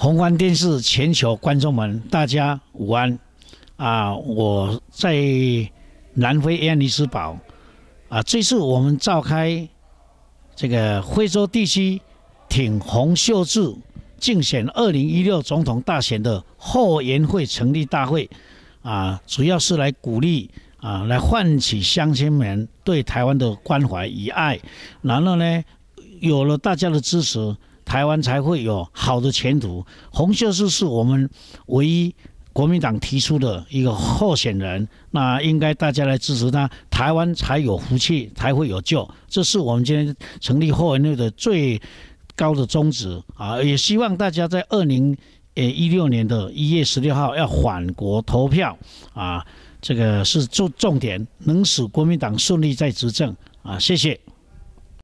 宏观电视，全球观众们，大家午安！啊，我在南非埃尼斯堡。啊，这次我们召开这个非洲地区挺洪秀柱竞选二零一六总统大选的后援会成立大会。啊，主要是来鼓励啊，来唤起乡亲们对台湾的关怀与爱。然后呢，有了大家的支持。台湾才会有好的前途。洪秀柱是我们唯一国民党提出的一个候选人，那应该大家来支持他。台湾才有福气，才会有救。这是我们今天成立后援会的最高的宗旨啊！也希望大家在二零呃一六年的一月十六号要反国投票啊，这个是重重点，能使国民党顺利再执政啊！谢谢。